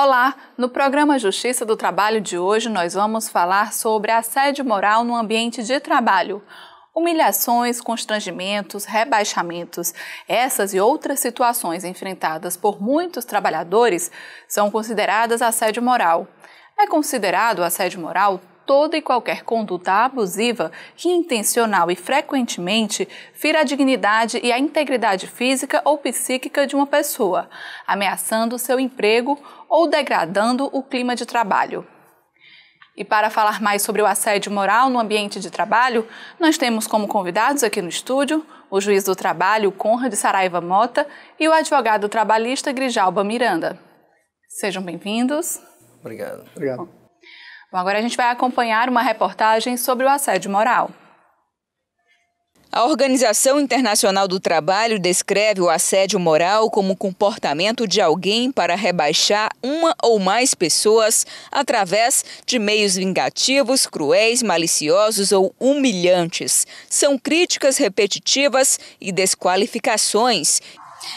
Olá! No programa Justiça do Trabalho de hoje, nós vamos falar sobre assédio moral no ambiente de trabalho. Humilhações, constrangimentos, rebaixamentos, essas e outras situações enfrentadas por muitos trabalhadores são consideradas assédio moral. É considerado assédio moral toda e qualquer conduta abusiva que intencional e frequentemente fira a dignidade e a integridade física ou psíquica de uma pessoa, ameaçando seu emprego ou degradando o clima de trabalho. E para falar mais sobre o assédio moral no ambiente de trabalho, nós temos como convidados aqui no estúdio o juiz do trabalho Conrad Saraiva Mota e o advogado trabalhista Grijalba Miranda. Sejam bem-vindos. Obrigado. Obrigado. Bom, agora a gente vai acompanhar uma reportagem sobre o assédio moral. A Organização Internacional do Trabalho descreve o assédio moral como o comportamento de alguém para rebaixar uma ou mais pessoas através de meios vingativos, cruéis, maliciosos ou humilhantes. São críticas repetitivas e desqualificações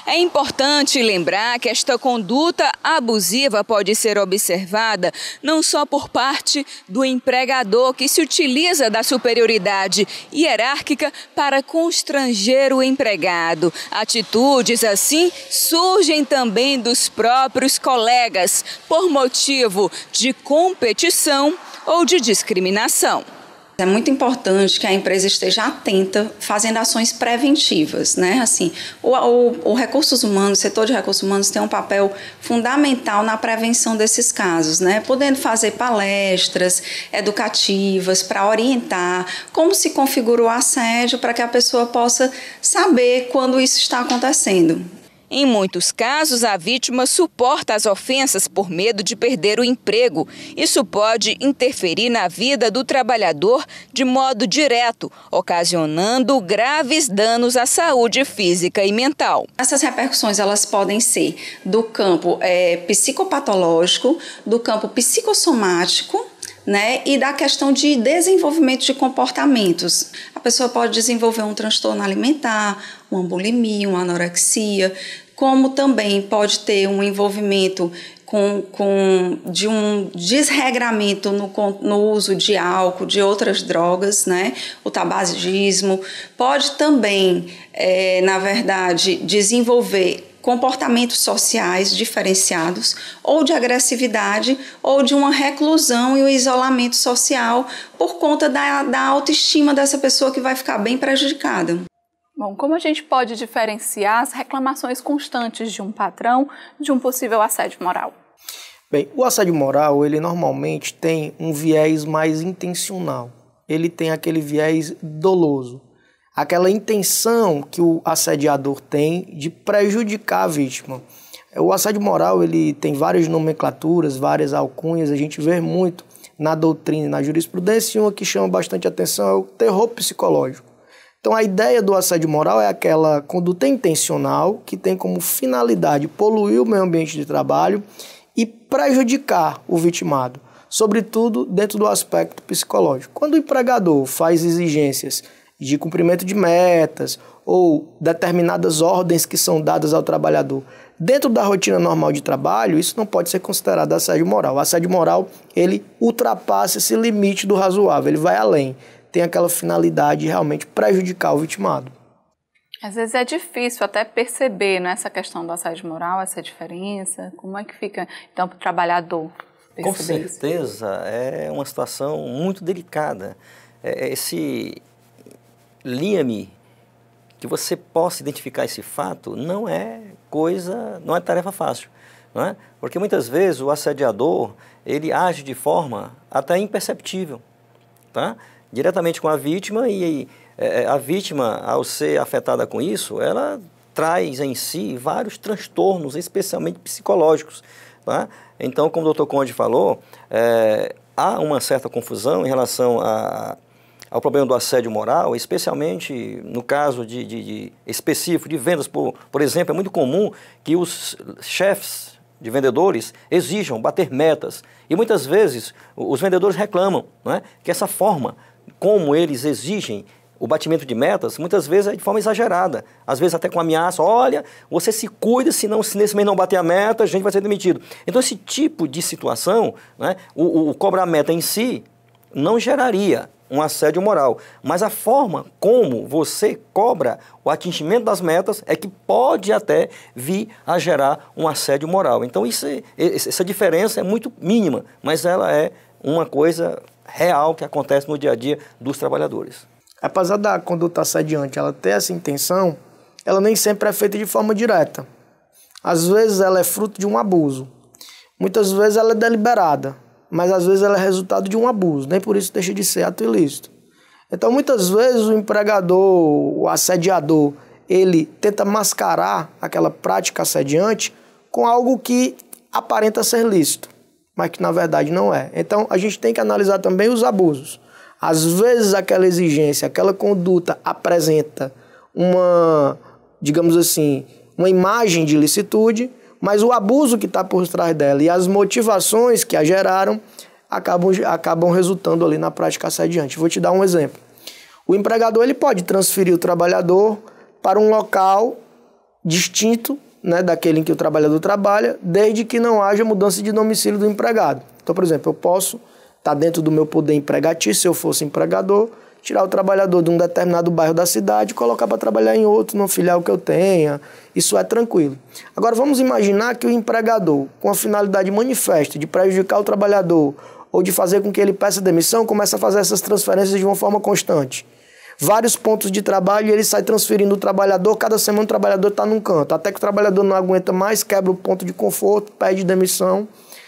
é importante lembrar que esta conduta abusiva pode ser observada não só por parte do empregador, que se utiliza da superioridade hierárquica para constranger o empregado. Atitudes assim surgem também dos próprios colegas, por motivo de competição ou de discriminação. É muito importante que a empresa esteja atenta, fazendo ações preventivas, né? Assim, o, o, o recursos humanos, o setor de recursos humanos tem um papel fundamental na prevenção desses casos, né? Podendo fazer palestras educativas para orientar como se configura o assédio para que a pessoa possa saber quando isso está acontecendo. Em muitos casos, a vítima suporta as ofensas por medo de perder o emprego. Isso pode interferir na vida do trabalhador de modo direto, ocasionando graves danos à saúde física e mental. Essas repercussões elas podem ser do campo é, psicopatológico, do campo psicossomático, né, e da questão de desenvolvimento de comportamentos. A pessoa pode desenvolver um transtorno alimentar, uma bulimia, uma anorexia, como também pode ter um envolvimento com, com, de um desregramento no, no, uso de álcool, de outras drogas, né? O tabagismo pode também, é, na verdade, desenvolver comportamentos sociais diferenciados, ou de agressividade, ou de uma reclusão e um isolamento social por conta da, da autoestima dessa pessoa que vai ficar bem prejudicada. Bom, como a gente pode diferenciar as reclamações constantes de um patrão de um possível assédio moral? Bem, o assédio moral, ele normalmente tem um viés mais intencional. Ele tem aquele viés doloso. Aquela intenção que o assediador tem de prejudicar a vítima. O assédio moral, ele tem várias nomenclaturas, várias alcunhas, a gente vê muito na doutrina, e na jurisprudência, e uma que chama bastante atenção é o terror psicológico então, a ideia do assédio moral é aquela conduta intencional que tem como finalidade poluir o meio ambiente de trabalho e prejudicar o vitimado, sobretudo dentro do aspecto psicológico. Quando o empregador faz exigências de cumprimento de metas ou determinadas ordens que são dadas ao trabalhador dentro da rotina normal de trabalho, isso não pode ser considerado assédio moral. O assédio moral, ele ultrapassa esse limite do razoável, ele vai além tem aquela finalidade de realmente prejudicar o vitimado. Às vezes é difícil até perceber né, essa questão do assédio moral, essa diferença. Como é que fica, então, para o trabalhador perceber Com certeza, isso? é uma situação muito delicada. É, é esse lia-me, que você possa identificar esse fato não é coisa, não é tarefa fácil. Não é? Porque muitas vezes o assediador ele age de forma até imperceptível. Tá? diretamente com a vítima e é, é, a vítima, ao ser afetada com isso, ela traz em si vários transtornos, especialmente psicológicos. Tá? Então, como o Dr. Conde falou, é, há uma certa confusão em relação a, ao problema do assédio moral, especialmente no caso de, de, de específico de vendas. Por, por exemplo, é muito comum que os chefes de vendedores exijam bater metas. E muitas vezes os vendedores reclamam né, que essa forma como eles exigem o batimento de metas, muitas vezes é de forma exagerada, às vezes até com ameaça, olha, você se cuida, senão se nesse mês não bater a meta, a gente vai ser demitido. Então esse tipo de situação, né, o, o cobrar meta em si não geraria um assédio moral, mas a forma como você cobra o atingimento das metas é que pode até vir a gerar um assédio moral. Então isso, é, essa diferença é muito mínima, mas ela é uma coisa real que acontece no dia a dia dos trabalhadores. Apesar da conduta assediante ela ter essa intenção, ela nem sempre é feita de forma direta. Às vezes ela é fruto de um abuso. Muitas vezes ela é deliberada, mas às vezes ela é resultado de um abuso, nem por isso deixa de ser ato ilícito. Então muitas vezes o empregador, o assediador, ele tenta mascarar aquela prática assediante com algo que aparenta ser lícito mas que na verdade não é. Então a gente tem que analisar também os abusos. Às vezes aquela exigência, aquela conduta apresenta uma, digamos assim, uma imagem de licitude, mas o abuso que está por trás dela e as motivações que a geraram acabam, acabam resultando ali na prática assediante. Vou te dar um exemplo. O empregador ele pode transferir o trabalhador para um local distinto né, daquele em que o trabalhador trabalha, desde que não haja mudança de domicílio do empregado. Então, por exemplo, eu posso estar tá dentro do meu poder empregatício, se eu fosse empregador, tirar o trabalhador de um determinado bairro da cidade e colocar para trabalhar em outro, no filial que eu tenha. Isso é tranquilo. Agora vamos imaginar que o empregador, com a finalidade manifesta de prejudicar o trabalhador ou de fazer com que ele peça demissão, começa a fazer essas transferências de uma forma constante vários pontos de trabalho e ele sai transferindo o trabalhador. Cada semana o trabalhador está num canto. Até que o trabalhador não aguenta mais, quebra o ponto de conforto, pede demissão,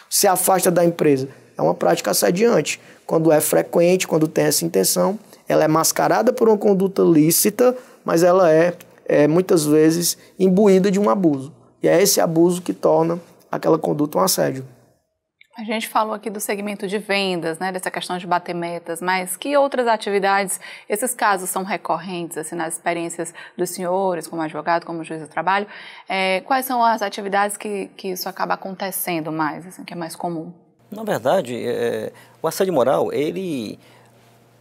se afasta da empresa. É uma prática assediante. Quando é frequente, quando tem essa intenção, ela é mascarada por uma conduta lícita, mas ela é, é muitas vezes imbuída de um abuso. E é esse abuso que torna aquela conduta um assédio. A gente falou aqui do segmento de vendas, né, dessa questão de bater metas, mas que outras atividades, esses casos são recorrentes, assim, nas experiências dos senhores, como advogado, como juiz do trabalho, é, quais são as atividades que, que isso acaba acontecendo mais, assim, que é mais comum? Na verdade, é, o assédio moral, ele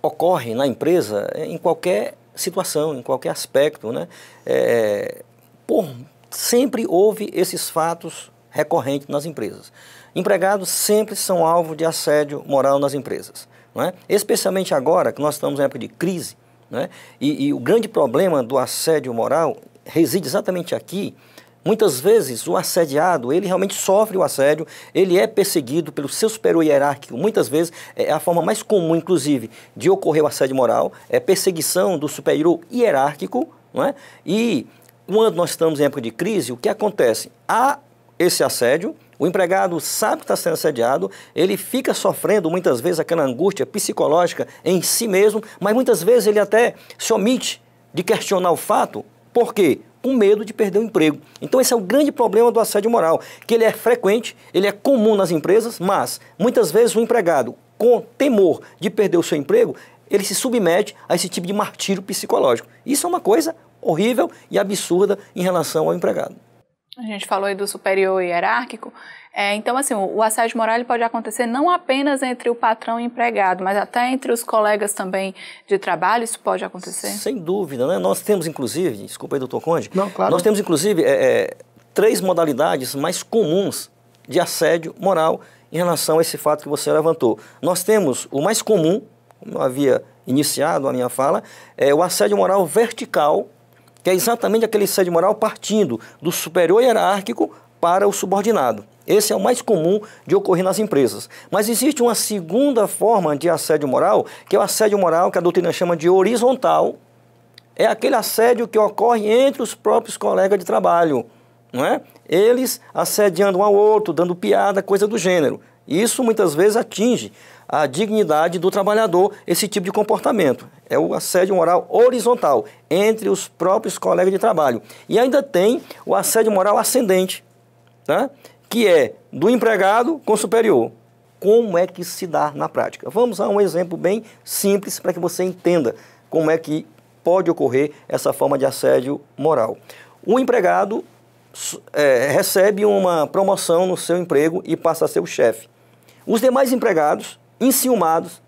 ocorre na empresa em qualquer situação, em qualquer aspecto, né, é, por, sempre houve esses fatos recorrentes nas empresas. Empregados sempre são alvo de assédio moral nas empresas, não é? especialmente agora que nós estamos em época de crise. Não é? e, e o grande problema do assédio moral reside exatamente aqui, Muitas vezes o assediado, ele realmente sofre o assédio, ele é perseguido pelo seu superior hierárquico. Muitas vezes é a forma mais comum, inclusive, de ocorrer o assédio moral, é perseguição do superior hierárquico, não é? E quando nós estamos em época de crise, o que acontece? Há esse assédio, o empregado sabe que está sendo assediado, ele fica sofrendo muitas vezes aquela angústia psicológica em si mesmo, mas muitas vezes ele até se omite de questionar o fato. Por quê? Com medo de perder o emprego. Então, esse é o grande problema do assédio moral, que ele é frequente, ele é comum nas empresas, mas muitas vezes o empregado, com temor de perder o seu emprego, ele se submete a esse tipo de martírio psicológico. Isso é uma coisa horrível e absurda em relação ao empregado. A gente falou aí do superior hierárquico. É, então, assim, o, assédio moral pode acontecer não apenas entre o patrão e o empregado, mas até entre os colegas também de trabalho, isso pode acontecer? Sem dúvida, né? Nós temos, inclusive, desculpa aí, doutor Conde. Não, claro. Nós temos, inclusive, é, é, três modalidades mais comuns de assédio moral em relação a esse fato que você levantou. Nós temos o mais comum, como eu havia iniciado a minha fala, é o assédio moral vertical, que é exatamente aquele assédio moral partindo do superior hierárquico para o subordinado. Esse é o mais comum de ocorrer nas empresas. Mas existe uma segunda forma de assédio moral, que é o assédio moral que a doutrina chama de horizontal. É aquele assédio que ocorre entre os próprios colegas de trabalho, não é? Eles assediando um ao outro, dando piada, coisa do gênero. Isso muitas vezes atinge a dignidade do trabalhador esse tipo de comportamento. É o assédio moral horizontal entre os próprios colegas de trabalho. E ainda tem o assédio moral ascendente, tá? que é do empregado com o superior. Como é que se dá na prática? Vamos a um exemplo bem simples para que você entenda como é que pode ocorrer essa forma de assédio moral. O empregado é, recebe uma promoção no seu emprego e passa a ser o chefe. Os demais empregados enciumados,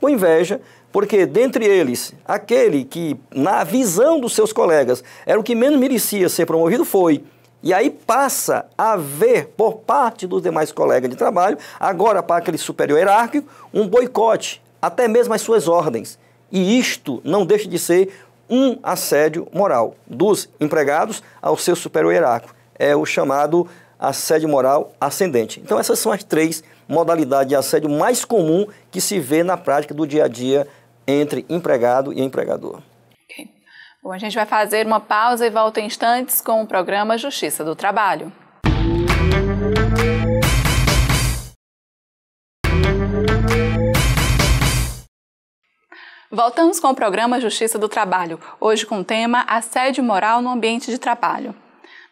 com inveja, porque dentre eles, aquele que, na visão dos seus colegas, era o que menos merecia ser promovido, foi. E aí passa a ver por parte dos demais colegas de trabalho, agora para aquele superior hierárquico, um boicote, até mesmo às suas ordens. E isto não deixa de ser um assédio moral dos empregados ao seu superior hierárquico. É o chamado assédio moral ascendente. Então essas são as três modalidade de assédio mais comum que se vê na prática do dia a dia entre empregado e empregador. Okay. Bom, a gente vai fazer uma pausa e volta em instantes com o programa Justiça do Trabalho. Voltamos com o programa Justiça do Trabalho, hoje com o tema Assédio Moral no Ambiente de Trabalho.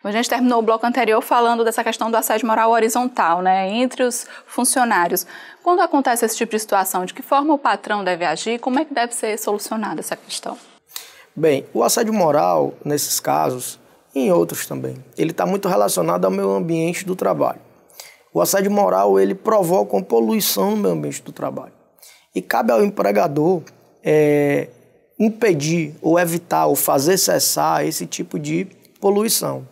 A gente terminou o bloco anterior falando dessa questão do assédio moral horizontal, né, entre os funcionários. Quando acontece esse tipo de situação, de que forma o patrão deve agir? Como é que deve ser solucionada essa questão? Bem, o assédio moral, nesses casos, e em outros também, ele está muito relacionado ao meio ambiente do trabalho. O assédio moral, ele provoca uma poluição no meio ambiente do trabalho. E cabe ao empregador é, impedir ou evitar ou fazer cessar esse tipo de poluição.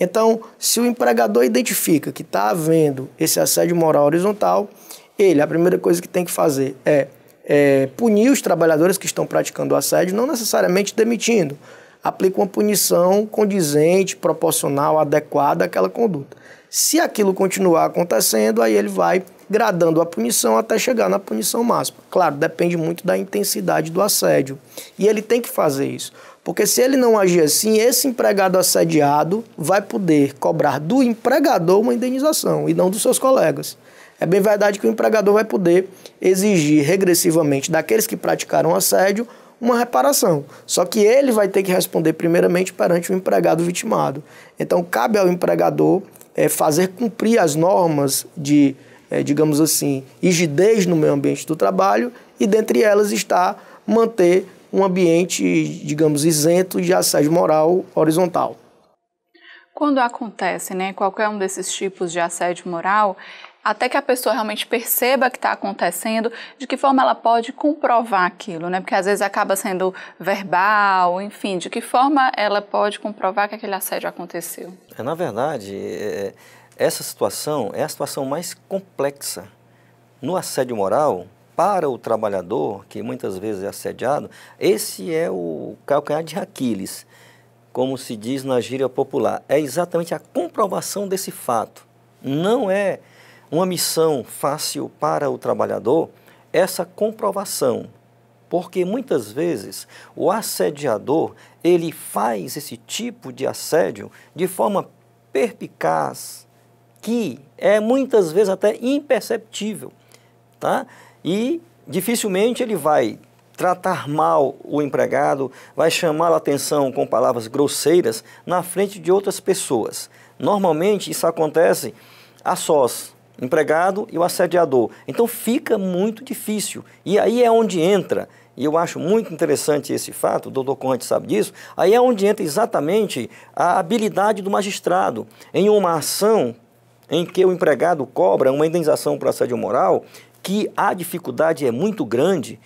Então, se o empregador identifica que está havendo esse assédio moral horizontal, ele, a primeira coisa que tem que fazer é, é punir os trabalhadores que estão praticando o assédio, não necessariamente demitindo. Aplica uma punição condizente, proporcional, adequada àquela conduta. Se aquilo continuar acontecendo, aí ele vai gradando a punição até chegar na punição máxima. Claro, depende muito da intensidade do assédio. E ele tem que fazer isso. Porque se ele não agir assim, esse empregado assediado vai poder cobrar do empregador uma indenização e não dos seus colegas. É bem verdade que o empregador vai poder exigir regressivamente daqueles que praticaram assédio uma reparação. Só que ele vai ter que responder primeiramente perante o empregado vitimado. Então cabe ao empregador é, fazer cumprir as normas de, é, digamos assim, rigidez no meio ambiente do trabalho e dentre elas está manter um ambiente, digamos, isento de assédio moral horizontal. Quando acontece, né, qualquer um desses tipos de assédio moral, até que a pessoa realmente perceba que está acontecendo, de que forma ela pode comprovar aquilo, né? Porque às vezes acaba sendo verbal, enfim, de que forma ela pode comprovar que aquele assédio aconteceu? É, na verdade, é, é essa situação é a situação mais complexa. No assédio moral, para o trabalhador, que muitas vezes é assediado, esse é o calcanhar de Aquiles, como se diz na gíria popular. É exatamente a comprovação desse fato. Não é uma missão fácil para o trabalhador essa comprovação, porque muitas vezes o assediador, ele faz esse tipo de assédio de forma perpicaz, que é muitas vezes até imperceptível, tá? e dificilmente ele vai tratar mal o empregado, vai chamar a atenção com palavras grosseiras na frente de outras pessoas. Normalmente isso acontece a sós, empregado e o assediador. Então fica muito difícil. E aí é onde entra, e eu acho muito interessante esse fato, o doutor Conte sabe disso, aí é onde entra exatamente a habilidade do magistrado em uma ação em que o empregado cobra uma indenização por assédio moral, que a dificuldade é muito grande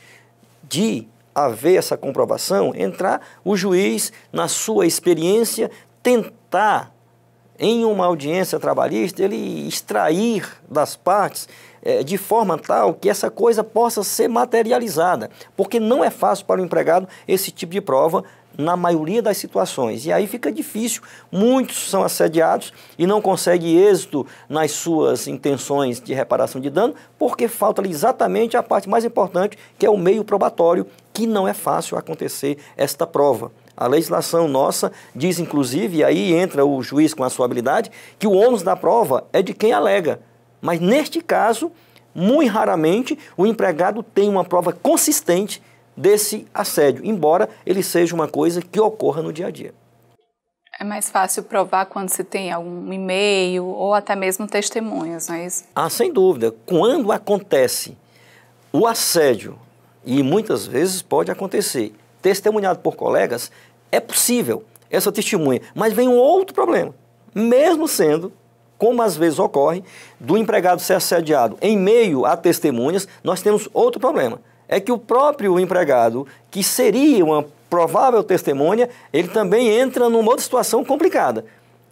de haver essa comprovação, entrar o juiz, na sua experiência, tentar, em uma audiência trabalhista, ele extrair das partes é, de forma tal que essa coisa possa ser materializada, porque não é fácil para o empregado esse tipo de prova na maioria das situações. E aí fica difícil. Muitos são assediados e não conseguem êxito nas suas intenções de reparação de dano, porque falta exatamente a parte mais importante, que é o meio probatório, que não é fácil acontecer esta prova. A legislação nossa diz, inclusive, e aí entra o juiz com a sua habilidade, que o ônus da prova é de quem alega. Mas neste caso, muito raramente o empregado tem uma prova consistente desse assédio, embora ele seja uma coisa que ocorra no dia a dia. É mais fácil provar quando se tem algum e-mail ou até mesmo testemunhas, não é isso? Ah, sem dúvida. Quando acontece o assédio, e muitas vezes pode acontecer, testemunhado por colegas, é possível essa testemunha. Mas vem um outro problema. Mesmo sendo como às vezes ocorre, do empregado ser assediado em meio a testemunhas, nós temos outro problema. É que o próprio empregado, que seria uma provável testemunha, ele também entra numa outra situação complicada.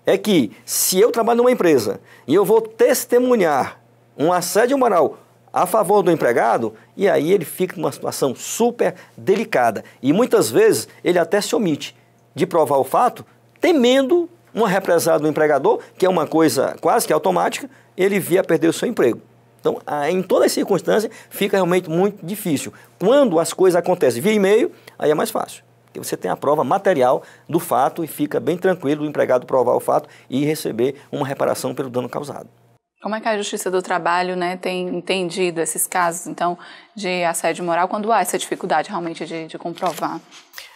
É que se eu trabalho numa empresa e eu vou testemunhar um assédio moral a favor do empregado, e aí ele fica numa situação super delicada. E muitas vezes ele até se omite de provar o fato, temendo uma represada do empregador, que é uma coisa quase que automática, ele via perder o seu emprego. Então, em todas as circunstâncias, fica realmente muito difícil. Quando as coisas acontecem via e-mail, aí é mais fácil. Porque você tem a prova material do fato e fica bem tranquilo o empregado provar o fato e receber uma reparação pelo dano causado. Como é que a Justiça do Trabalho né, tem entendido esses casos, então, de assédio moral, quando há essa dificuldade realmente de, de comprovar?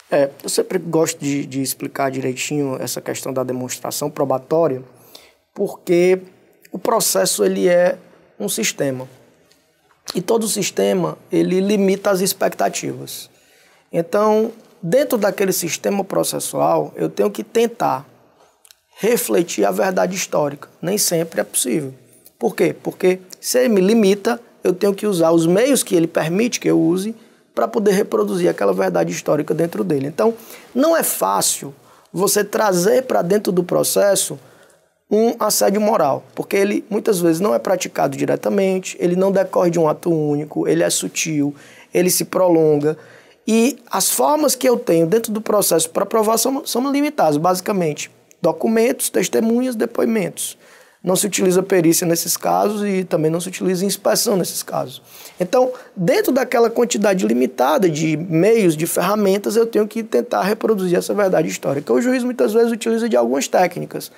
É, eu sempre gosto de, de, explicar direitinho essa questão da demonstração probatória, porque o processo ele é um sistema. E todo sistema ele limita as expectativas. Então, dentro daquele sistema processual, eu tenho que tentar refletir a verdade histórica. Nem sempre é possível. Por quê? Porque se ele me limita, eu tenho que usar os meios que ele permite que eu use para poder reproduzir aquela verdade histórica dentro dele. Então, não é fácil você trazer para dentro do processo um assédio moral, porque ele muitas vezes não é praticado diretamente, ele não decorre de um ato único, ele é sutil, ele se prolonga. E as formas que eu tenho dentro do processo para provar são, são limitadas, basicamente. Documentos, testemunhas, depoimentos não se utiliza perícia nesses casos e também não se utiliza inspeção nesses casos. Então, dentro daquela quantidade limitada de meios, de ferramentas, eu tenho que tentar reproduzir essa verdade histórica. O juiz muitas vezes utiliza de algumas técnicas.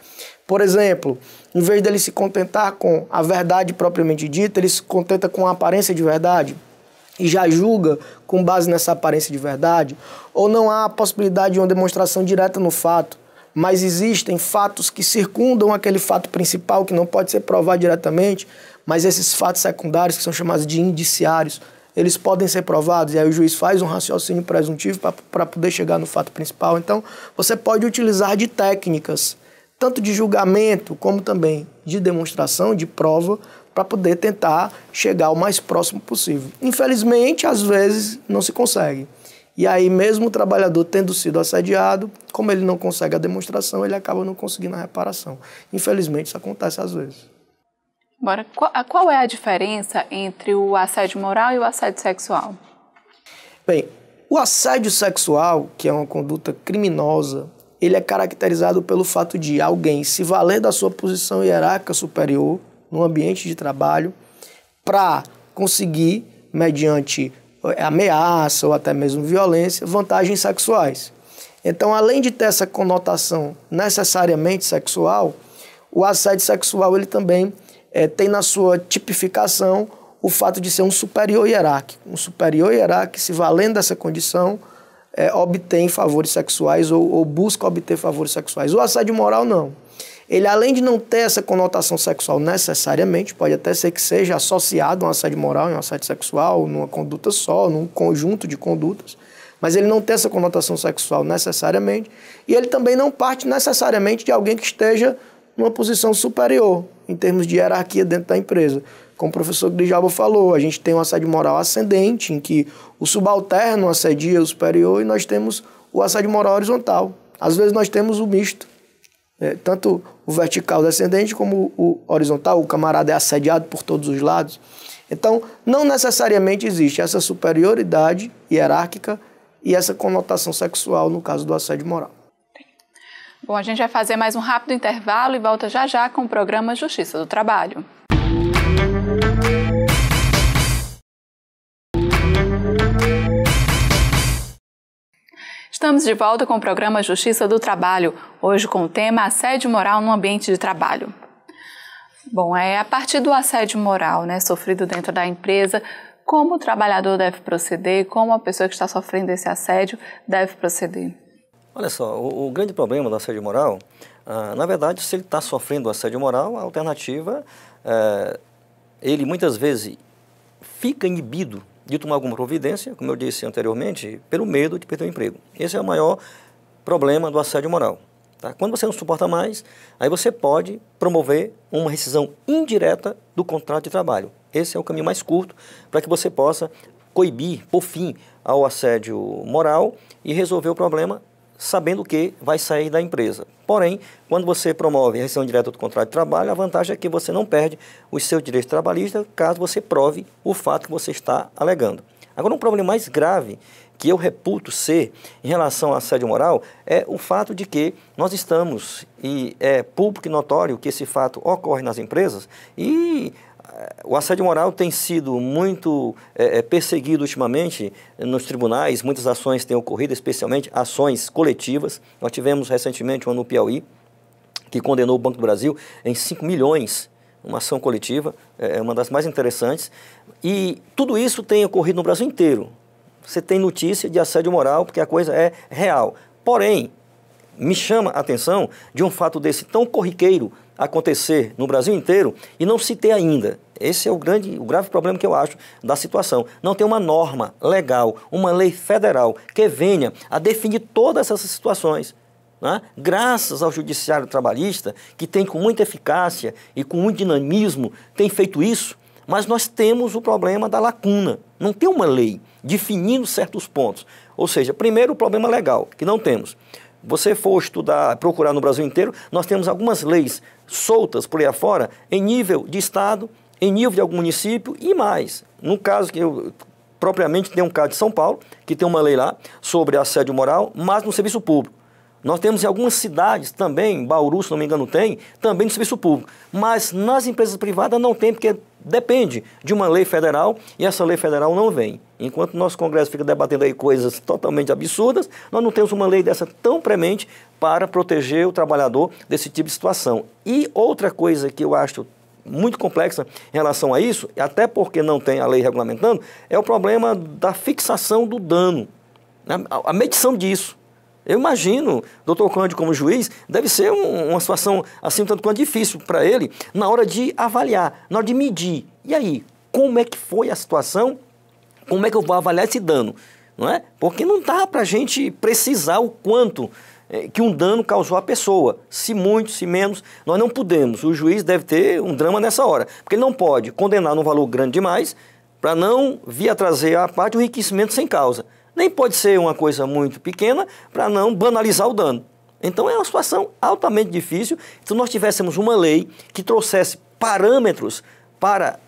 Por exemplo, em vez dele se contentar com a verdade propriamente dita, ele se contenta com a aparência de verdade e já julga com base nessa aparência de verdade, ou não há a possibilidade de uma demonstração direta no fato mas existem fatos que circundam aquele fato principal que não pode ser provado diretamente, mas esses fatos secundários, que são chamados de indiciários, eles podem ser provados, e aí o juiz faz um raciocínio presuntivo para poder chegar no fato principal. Então, você pode utilizar de técnicas, tanto de julgamento como também de demonstração, de prova, para poder tentar chegar o mais próximo possível. Infelizmente, às vezes, não se consegue. E aí, mesmo o trabalhador tendo sido assediado, como ele não consegue a demonstração, ele acaba não conseguindo a reparação. Infelizmente, isso acontece às vezes. Agora, qual é a diferença entre o assédio moral e o assédio sexual? Bem, o assédio sexual, que é uma conduta criminosa, ele é caracterizado pelo fato de alguém se valer da sua posição hierárquica superior no ambiente de trabalho para conseguir, mediante é, ameaça ou até mesmo violência, vantagens sexuais. Então, além de ter essa conotação necessariamente sexual, o assédio sexual ele também é, tem na sua tipificação o fato de ser um superior hierárquico. Um superior hierárquico, se valendo dessa condição, é, obtém favores sexuais ou, ou busca obter favores sexuais. O assédio moral, não ele além de não ter essa conotação sexual necessariamente, pode até ser que seja associado a um assédio moral, a um assédio sexual, numa conduta só, num conjunto de condutas, mas ele não tem essa conotação sexual necessariamente, e ele também não parte necessariamente de alguém que esteja numa posição superior em termos de hierarquia dentro da empresa. Como o professor Grijalba falou, a gente tem um assédio moral ascendente, em que o subalterno assedia o superior, e nós temos o assédio moral horizontal. Às vezes nós temos o misto, é, tanto o vertical descendente como o horizontal, o camarada é assediado por todos os lados. Então, não necessariamente existe essa superioridade hierárquica e essa conotação sexual no caso do assédio moral. Bom, a gente vai fazer mais um rápido intervalo e volta já já com o programa Justiça do Trabalho. Estamos de volta com o programa Justiça do Trabalho, hoje com o tema Assédio Moral no Ambiente de Trabalho. Bom, é a partir do assédio moral né, sofrido dentro da empresa, como o trabalhador deve proceder, como a pessoa que está sofrendo esse assédio deve proceder? Olha só, o, o grande problema do assédio moral, ah, na verdade, se ele está sofrendo assédio moral, a alternativa, eh, ele muitas vezes fica inibido de tomar alguma providência, como eu disse anteriormente, pelo medo de perder o emprego. Esse é o maior problema do assédio moral. Tá? Quando você não suporta mais, aí você pode promover uma rescisão indireta do contrato de trabalho. Esse é o caminho mais curto para que você possa coibir, por fim, ao assédio moral e resolver o problema sabendo que vai sair da empresa. Porém, quando você promove a rescisão direta do contrato de trabalho, a vantagem é que você não perde os seus direitos trabalhistas caso você prove o fato que você está alegando. Agora, um problema mais grave que eu reputo ser em relação à assédio moral é o fato de que nós estamos, e é público e notório que esse fato ocorre nas empresas, e o assédio moral tem sido muito é, é, perseguido ultimamente nos tribunais, muitas ações têm ocorrido, especialmente ações coletivas. Nós tivemos recentemente uma no Piauí, que condenou o Banco do Brasil em 5 milhões, uma ação coletiva, é, é uma das mais interessantes. E tudo isso tem ocorrido no Brasil inteiro. Você tem notícia de assédio moral, porque a coisa é real. Porém, me chama a atenção de um fato desse tão corriqueiro, acontecer no Brasil inteiro e não se ter ainda. Esse é o grande, o grave problema que eu acho da situação. Não tem uma norma legal, uma lei federal que venha a definir todas essas situações. Né? Graças ao judiciário trabalhista, que tem com muita eficácia e com muito dinamismo, tem feito isso, mas nós temos o problema da lacuna. Não tem uma lei definindo certos pontos. Ou seja, primeiro o problema legal, que não temos. Você for estudar, procurar no Brasil inteiro, nós temos algumas leis soltas por aí afora, em nível de estado, em nível de algum município e mais. No caso que eu propriamente tem um caso de São Paulo, que tem uma lei lá sobre assédio moral, mas no serviço público. Nós temos em algumas cidades também, Bauru, se não me engano, tem, também no serviço público. Mas nas empresas privadas não tem, porque depende de uma lei federal e essa lei federal não vem. Enquanto nosso Congresso fica debatendo aí coisas totalmente absurdas, nós não temos uma lei dessa tão premente para proteger o trabalhador desse tipo de situação. E outra coisa que eu acho muito complexa em relação a isso, até porque não tem a lei regulamentando, é o problema da fixação do dano, né? a medição disso. Eu imagino, doutor Cândido como juiz, deve ser um, uma situação assim, tanto quanto difícil para ele, na hora de avaliar, na hora de medir. E aí, como é que foi a situação? Como é que eu vou avaliar esse dano? Não é? Porque não dá para a gente precisar o quanto eh, que um dano causou à pessoa. Se muito, se menos, nós não podemos. O juiz deve ter um drama nessa hora, porque ele não pode condenar num valor grande demais para não vir a trazer à parte o enriquecimento sem causa nem pode ser uma coisa muito pequena para não banalizar o dano. Então é uma situação altamente difícil. Se nós tivéssemos uma lei que trouxesse parâmetros para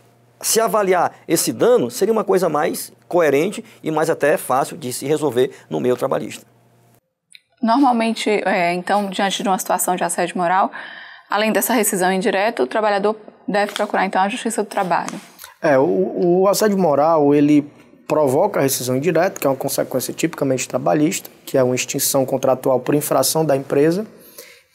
se avaliar esse dano, seria uma coisa mais coerente e mais até fácil de se resolver no meio trabalhista. Normalmente, é, então, diante de uma situação de assédio moral, além dessa rescisão indireta, o trabalhador deve procurar então a Justiça do Trabalho. É, o, o assédio moral, ele provoca a rescisão indireta, que é uma consequência tipicamente trabalhista, que é uma extinção contratual por infração da empresa,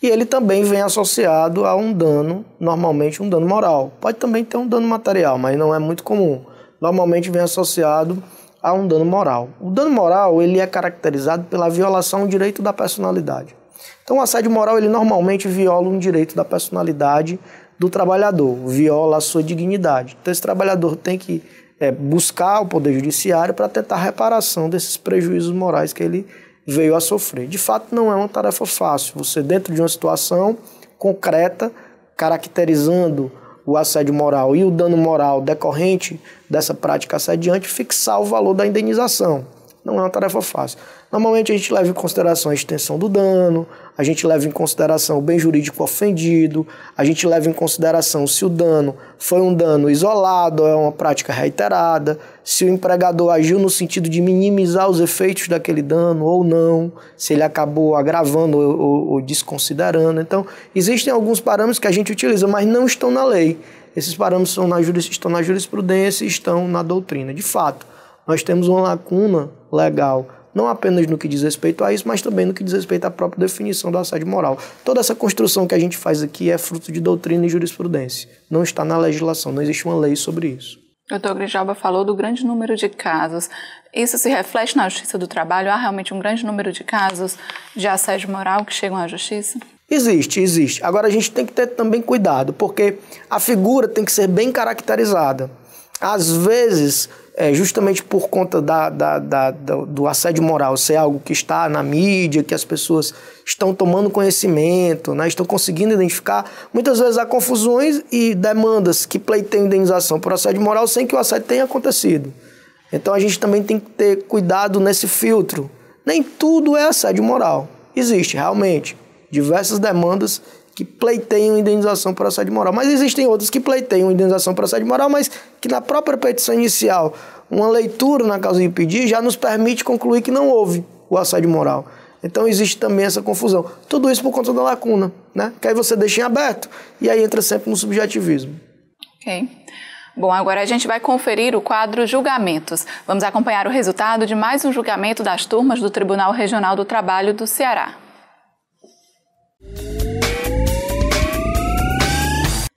e ele também vem associado a um dano, normalmente um dano moral. Pode também ter um dano material, mas não é muito comum. Normalmente vem associado a um dano moral. O dano moral ele é caracterizado pela violação do direito da personalidade. Então, o assédio moral ele normalmente viola um direito da personalidade do trabalhador, viola a sua dignidade. Então, esse trabalhador tem que é, buscar o Poder Judiciário para tentar reparação desses prejuízos morais que ele veio a sofrer. De fato, não é uma tarefa fácil. Você, dentro de uma situação concreta, caracterizando o assédio moral e o dano moral decorrente dessa prática assediante, fixar o valor da indenização. Não é uma tarefa fácil. Normalmente a gente leva em consideração a extensão do dano, a gente leva em consideração o bem jurídico ofendido, a gente leva em consideração se o dano foi um dano isolado ou é uma prática reiterada, se o empregador agiu no sentido de minimizar os efeitos daquele dano ou não, se ele acabou agravando ou, ou, ou desconsiderando. Então, existem alguns parâmetros que a gente utiliza, mas não estão na lei. Esses parâmetros estão na jurisprudência e estão na doutrina, de fato nós temos uma lacuna legal, não apenas no que diz respeito a isso, mas também no que diz respeito à própria definição do assédio moral. Toda essa construção que a gente faz aqui é fruto de doutrina e jurisprudência. Não está na legislação, não existe uma lei sobre isso. o Doutor Grijalba falou do grande número de casos. Isso se reflete na Justiça do Trabalho? Há realmente um grande número de casos de assédio moral que chegam à Justiça? Existe, existe. Agora a gente tem que ter também cuidado, porque a figura tem que ser bem caracterizada. Às vezes, é, justamente por conta da, da, da, do assédio moral ser é algo que está na mídia, que as pessoas estão tomando conhecimento, né, estão conseguindo identificar, muitas vezes há confusões e demandas que pleiteiam indenização por assédio moral sem que o assédio tenha acontecido. Então a gente também tem que ter cuidado nesse filtro. Nem tudo é assédio moral. Existe realmente diversas demandas que pleiteiam indenização por assédio moral. Mas existem outros que pleiteiam indenização por assédio moral, mas que na própria petição inicial, uma leitura na causa de pedir já nos permite concluir que não houve o assédio moral. Então existe também essa confusão. Tudo isso por conta da lacuna, né? Que aí você deixa em aberto e aí entra sempre no subjetivismo. Ok. Bom, agora a gente vai conferir o quadro julgamentos. Vamos acompanhar o resultado de mais um julgamento das turmas do Tribunal Regional do Trabalho do Ceará.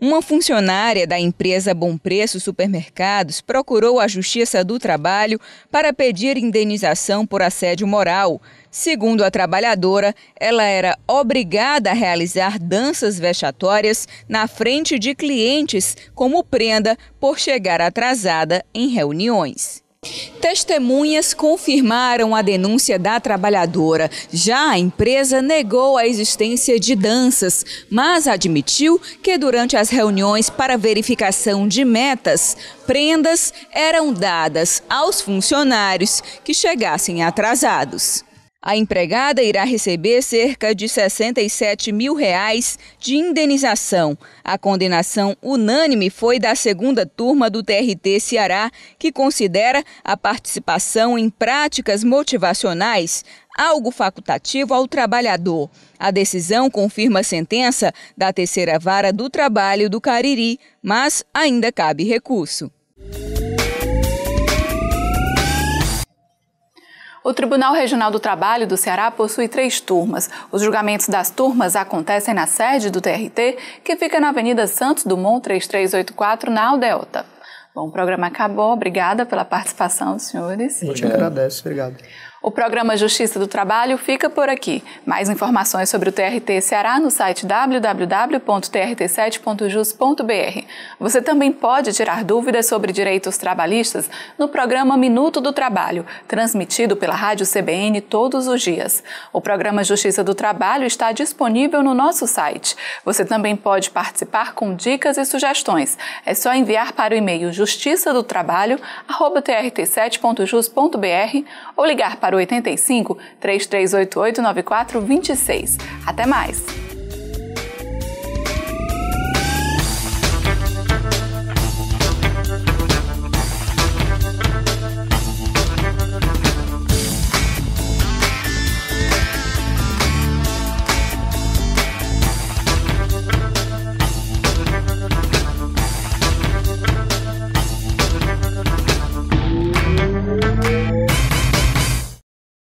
Uma funcionária da empresa Bom Preço Supermercados procurou a Justiça do Trabalho para pedir indenização por assédio moral. Segundo a trabalhadora, ela era obrigada a realizar danças vexatórias na frente de clientes como prenda por chegar atrasada em reuniões. Testemunhas confirmaram a denúncia da trabalhadora. Já a empresa negou a existência de danças, mas admitiu que durante as reuniões para verificação de metas, prendas eram dadas aos funcionários que chegassem atrasados. A empregada irá receber cerca de 67 mil reais de indenização. A condenação unânime foi da segunda turma do TRT Ceará, que considera a participação em práticas motivacionais algo facultativo ao trabalhador. A decisão confirma a sentença da terceira vara do trabalho do Cariri, mas ainda cabe recurso. O Tribunal Regional do Trabalho do Ceará possui três turmas. Os julgamentos das turmas acontecem na sede do TRT, que fica na Avenida Santos Dumont 3384, na Aldeota. Bom, o programa acabou. Obrigada pela participação, senhores. Eu te agradeço, obrigado. O programa Justiça do Trabalho fica por aqui. Mais informações sobre o TRT Ceará no site www.trt7.jus.br. Você também pode tirar dúvidas sobre direitos trabalhistas no programa Minuto do Trabalho, transmitido pela Rádio CBN todos os dias. O programa Justiça do Trabalho está disponível no nosso site. Você também pode participar com dicas e sugestões. É só enviar para o e-mail justiça 7jusbr ou ligar para para o 85 3388 9426. Até mais!